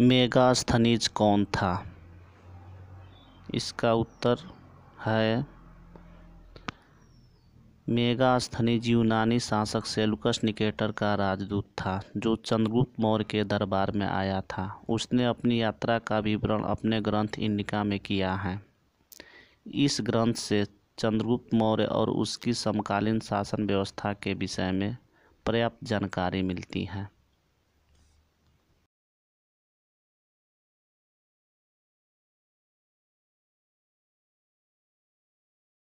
मेगास्थनीज कौन था इसका उत्तर है मेगास्थनीज यूनानी शासक सेलुकस निकेटर का राजदूत था जो चंद्रगुप्त मौर्य के दरबार में आया था उसने अपनी यात्रा का विवरण अपने ग्रंथ इंडिका में किया है इस ग्रंथ से चंद्रगुप्त मौर्य और उसकी समकालीन शासन व्यवस्था के विषय में पर्याप्त जानकारी मिलती है